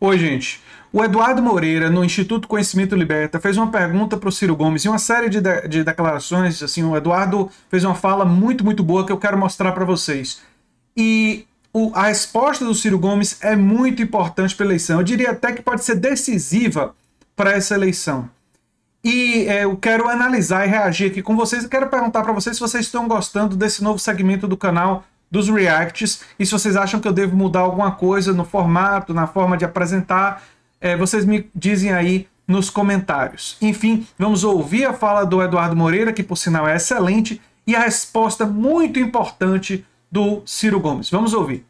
Oi, gente. O Eduardo Moreira, no Instituto Conhecimento Liberta, fez uma pergunta para o Ciro Gomes e uma série de, de, de, declarações. Assim, o Eduardo fez uma fala muito, muito boa que eu quero mostrar para vocês. E o, a resposta do Ciro Gomes é muito importante para a eleição. Eu diria até que pode ser decisiva para essa eleição. E é, eu quero analisar e reagir aqui com vocês. Eu quero perguntar para vocês se vocês estão gostando desse novo segmento do canal dos reacts e se vocês acham que eu devo mudar alguma coisa no formato, na forma de apresentar, é, vocês me dizem aí nos comentários. Enfim, vamos ouvir a fala do Eduardo Moreira, que por sinal é excelente, e a resposta muito importante do Ciro Gomes. Vamos ouvir.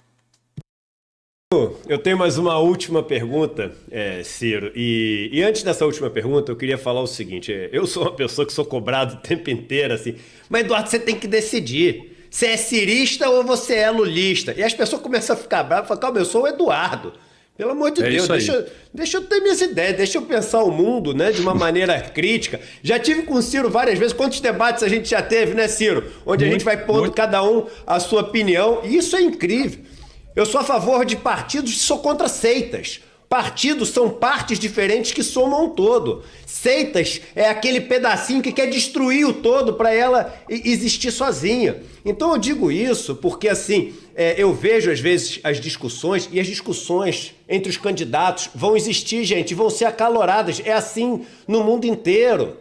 Eu tenho mais uma última pergunta, é, Ciro. E, e, antes dessa última pergunta, eu queria falar o seguinte: eu sou uma pessoa que sou cobrado o tempo inteiro, assim, mas Eduardo, você tem que decidir. Você é cirista ou você é lulista? E as pessoas começam a ficar bravas e falam, calma, eu sou o Eduardo. Pelo amor de é Deus, deixa eu, deixa, eu ter minhas ideias, deixa eu pensar o mundo né, de uma maneira crítica. Já tive com o Ciro várias vezes, quantos debates a gente já teve, né, Ciro? Onde muito, a gente vai pondo muito. cada um a sua opinião. E isso é incrível. Eu sou a favor de partidos, sou contra seitas. Partidos são partes diferentes que somam um todo. Seitas é aquele pedacinho que quer destruir o todo para ela existir sozinha. Então eu digo isso porque assim é, eu vejo às vezes as discussões e as discussões entre os candidatos vão existir, gente, vão ser acaloradas. É assim no mundo inteiro.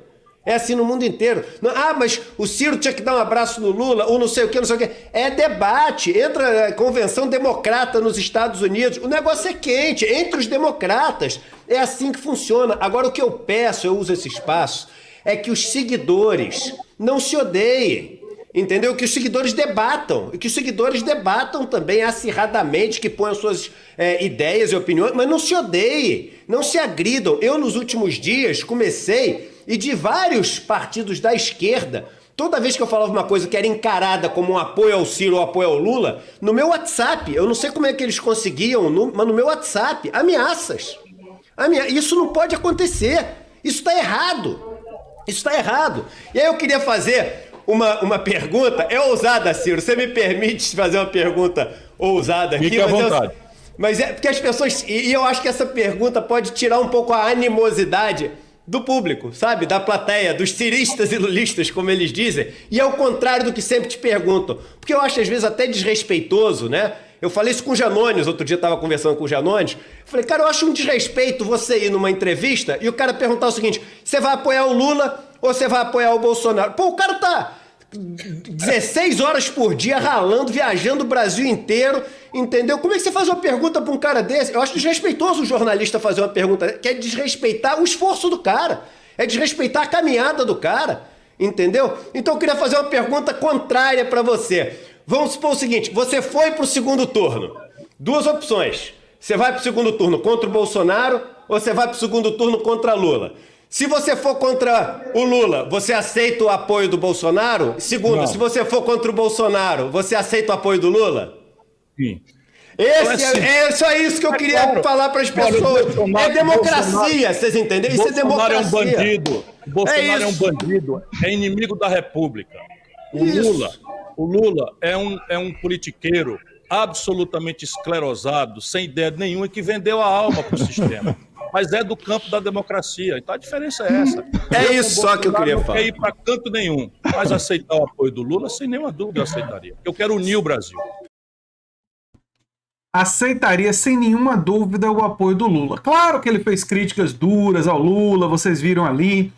É assim no mundo inteiro. Não, ah, mas o Ciro tinha que dar um abraço no Lula, ou não sei o que, não sei o que. É debate. Entra a é, convenção democrata nos Estados Unidos. O negócio é quente entre os democratas. É assim que funciona. Agora, o que eu peço, eu uso esse espaço, é que os seguidores não se odeiem. Entendeu? Que os seguidores debatam. E que os seguidores debatam também acirradamente, que as suas é, ideias e opiniões, mas não se odeiem, não se agridam. Eu, nos últimos dias, comecei, e de vários partidos da esquerda, Toda vez que eu falava uma coisa que era encarada como um apoio ao Ciro ou um apoio ao Lula, no meu WhatsApp, eu não sei como é que eles conseguiam, mas no meu WhatsApp, ameaças. Minha, isso não pode acontecer. Isso está errado. Isso está errado. E aí eu queria fazer uma, uma pergunta. É ousada, Ciro. Você me permite fazer uma pergunta ousada aqui? Fique à vontade. Eu, mas é porque as pessoas. E eu acho que essa pergunta pode tirar um pouco a animosidade do público, sabe? Da plateia, dos ciristas e lulistas, como eles dizem. E é o contrário do que sempre te pergunto. Porque eu acho, às vezes, até desrespeitoso, né? Eu falei isso com o Janones, outro dia estava conversando com o Janones. Eu falei, cara, eu acho um desrespeito você ir numa entrevista e o cara perguntar o seguinte: você vai apoiar o Lula ou você vai apoiar o Bolsonaro? Pô, o cara tá 16 horas por dia ralando, viajando o Brasil inteiro, entendeu? Como é que você faz uma pergunta para um cara desse? Eu acho desrespeitoso o jornalista fazer uma pergunta, que é desrespeitar o esforço do cara, é desrespeitar a caminhada do cara, entendeu? Então eu queria fazer uma pergunta contrária para você. Vamos supor o seguinte: você foi para o segundo turno. Duas opções. Você vai para o segundo turno contra o Bolsonaro ou você vai para o segundo turno contra Lula. Se você for contra o Lula, você aceita o apoio do Bolsonaro? Segundo, não. se você for contra o Bolsonaro, você aceita o apoio do Lula? Sim. Esse então, é, assim, é, só isso que eu é queria claro, falar para as pessoas. é democracia, vocês entenderam? Isso Bolsonaro é democracia. é um bandido. Bolsonaro é, um é é bandido. É inimigo da República. O isso. Lula o Lula é um, é um politiqueiro absolutamente esclerosado, sem ideia nenhuma, que vendeu a alma para o sistema. Mas é do campo da democracia. Então a diferença é essa. É eu, isso só que eu queria não falar. Não quer ir para canto nenhum, mas aceitar o apoio do Lula, sem nenhuma dúvida, eu aceitaria. Eu quero unir o Brasil. Aceitaria sem nenhuma dúvida o apoio do Lula. Claro que ele fez críticas duras ao Lula, vocês viram ali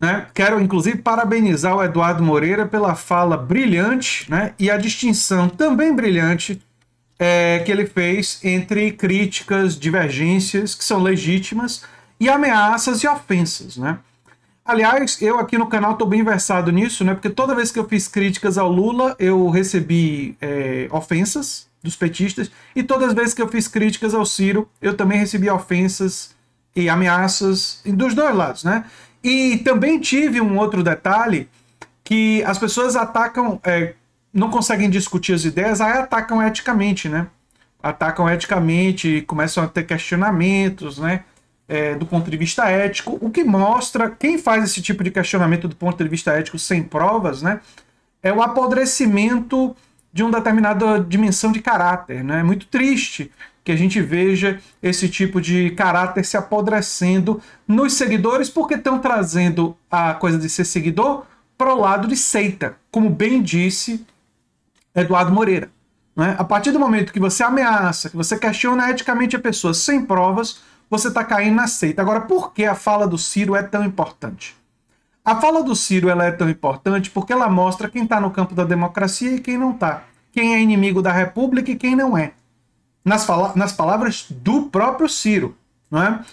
né? Quero, inclusive, parabenizar o Eduardo Moreira pela fala brilhante né? e a distinção também brilhante é, que ele fez entre críticas, divergências, que são legítimas, e ameaças e ofensas. Né? Aliás, eu aqui no canal estou bem versado nisso, né? porque toda vez que eu fiz críticas ao Lula, eu recebi é, ofensas dos petistas, e todas as vezes que eu fiz críticas ao Ciro, eu também recebi ofensas e ameaças dos dois lados, né? E também tive um outro detalhe que as pessoas atacam, é, não conseguem discutir as ideias, aí atacam eticamente, né? Atacam eticamente, começam a ter questionamentos, né? É, do ponto de vista ético, o que mostra quem faz esse tipo de questionamento do ponto de vista ético sem provas, né? É o apodrecimento de uma determinada dimensão de caráter, né? É muito triste que a gente veja esse tipo de caráter se apodrecendo nos seguidores, porque estão trazendo a coisa de ser seguidor para o lado de seita, como bem disse Eduardo Moreira. Né? A partir do momento que você ameaça, que você questiona eticamente a pessoa sem provas, você está caindo na seita. Agora, por que a fala do Ciro é tão importante? A fala do Ciro ela é tão importante porque ela mostra quem está no campo da democracia e quem não está, quem é inimigo da República e quem não é nas, nas palavras do próprio Ciro. Né?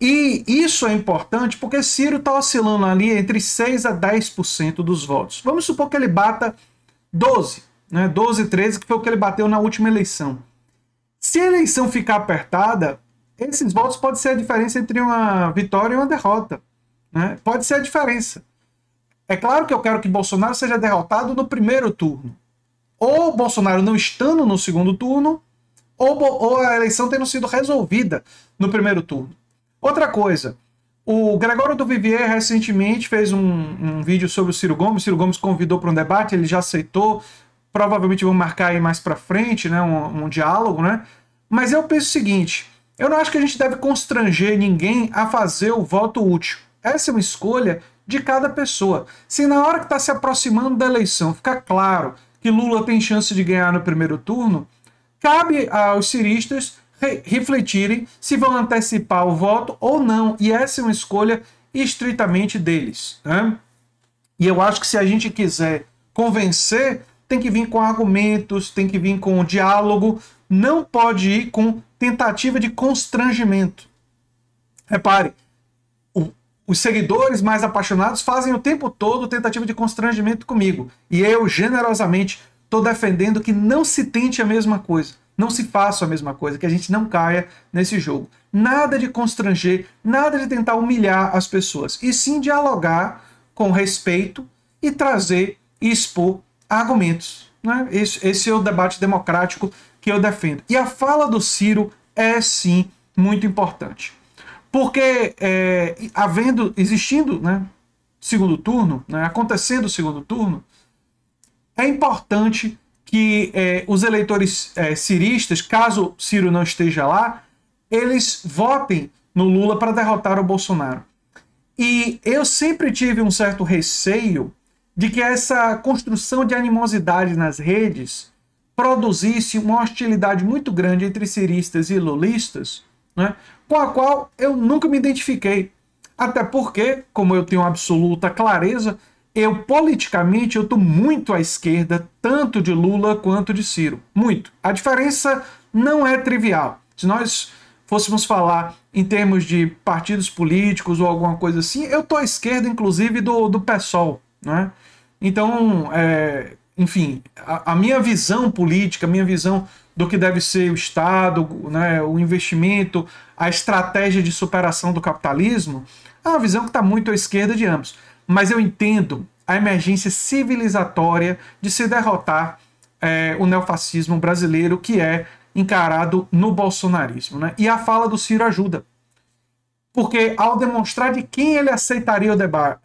E isso é importante porque Ciro está oscilando ali entre 6% a 10% dos votos. Vamos supor que ele bata 12%, né? 12, 13%, que foi o que ele bateu na última eleição. Se a eleição ficar apertada, esses votos podem ser a diferença entre uma vitória e uma derrota. Né? Pode ser a diferença. É claro que eu quero que Bolsonaro seja derrotado no primeiro turno. Ou Bolsonaro não estando no segundo turno, ou, ou a eleição tendo sido resolvida no primeiro turno. Outra coisa, o Gregório do Vivier recentemente fez um, um vídeo sobre o Ciro Gomes. O Ciro Gomes convidou para um debate, ele já aceitou. Provavelmente vão marcar aí mais para frente, né, um, um diálogo, né? Mas eu penso o seguinte: eu não acho que a gente deve constranger ninguém a fazer o voto útil. Essa é uma escolha de cada pessoa. Se na hora que está se aproximando da eleição ficar claro que Lula tem chance de ganhar no primeiro turno, cabe aos ciristas re refletirem se vão antecipar o voto ou não, e essa é uma escolha estritamente deles. Né? E eu acho que se a gente quiser convencer, tem que vir com argumentos, tem que vir com diálogo, não pode ir com tentativa de constrangimento. Repare, o, os seguidores mais apaixonados fazem o tempo todo tentativa de constrangimento comigo, e eu generosamente estou defendendo que não se tente a mesma coisa, não se faça a mesma coisa, que a gente não caia nesse jogo. Nada de constranger, nada de tentar humilhar as pessoas, e sim dialogar com respeito e trazer e expor argumentos. Né? Esse, esse é o debate democrático que eu defendo. E a fala do Ciro é sim muito importante. Porque é, havendo, existindo né, segundo turno, né, acontecendo o segundo turno, é importante que é, os eleitores é, ciristas, caso Ciro não esteja lá, eles votem no Lula para derrotar o Bolsonaro. E eu sempre tive um certo receio de que essa construção de animosidade nas redes produzisse uma hostilidade muito grande entre ciristas e lulistas, né, com a qual eu nunca me identifiquei. Até porque, como eu tenho absoluta clareza, eu politicamente eu estou muito à esquerda, tanto de Lula quanto de Ciro. Muito. A diferença não é trivial. Se nós fôssemos falar em termos de partidos políticos ou alguma coisa assim, eu estou à esquerda, inclusive, do, do PSOL. Né? Então, é, enfim, a, a, minha visão política, a minha visão do que deve ser o Estado, né, o investimento, a estratégia de superação do capitalismo, é uma visão que está muito à esquerda de ambos mas eu entendo a emergência civilizatória de se derrotar é, o neofascismo brasileiro que é encarado no bolsonarismo. Né? E a fala do Ciro ajuda. Porque ao demonstrar de quem ele aceitaria o,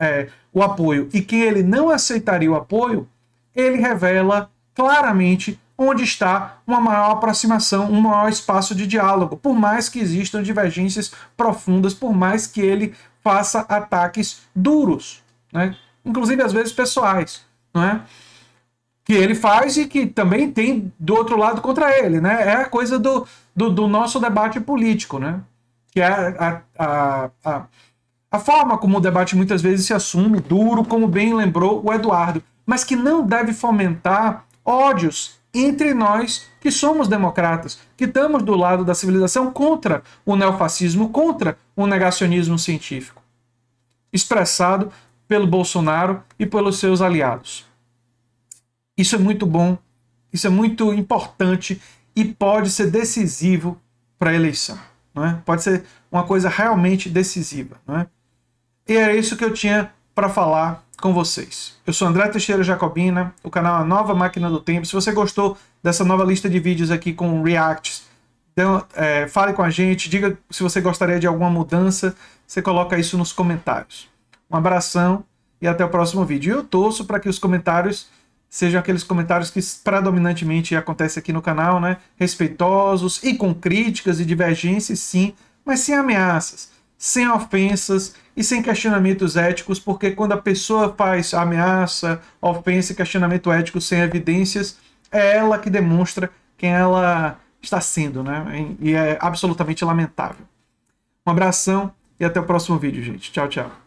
é, o apoio e quem ele não aceitaria o apoio, ele revela claramente onde está uma maior aproximação, um maior espaço de diálogo, por mais que existam divergências profundas, por mais que ele faça ataques duros né? inclusive às vezes pessoais, não é? que ele faz e que também tem do outro lado contra ele, né? É a coisa do, do, do nosso debate político, né? Que é a, a, a, a, forma como o debate muitas vezes se assume, duro, como bem lembrou o Eduardo, mas que não deve fomentar ódios entre nós que somos democratas, que estamos do lado da civilização contra o neofascismo, contra o negacionismo científico, expressado pelo Bolsonaro e pelos seus aliados. Isso é muito bom, isso é muito importante e pode ser decisivo para a eleição. Não é? Pode ser uma coisa realmente decisiva. Não é? E era é isso que eu tinha para falar com vocês. Eu sou André Teixeira Jacobina, o canal A Nova Máquina do Tempo. Se você gostou dessa nova lista de vídeos aqui com Reacts, então, é, fale com a gente, diga se você gostaria de alguma mudança, você coloca isso nos comentários. Um abração e até o próximo vídeo. E eu torço para que os comentários sejam aqueles comentários que predominantemente acontece aqui no canal, né? Respeitosos e com críticas e divergências, sim, mas sem ameaças, sem ofensas e sem questionamentos éticos, porque quando a pessoa faz ameaça, ofensa e questionamento ético sem evidências, é ela que demonstra quem ela está sendo, né? E é absolutamente lamentável. Um abração e até o próximo vídeo, gente. Tchau, tchau.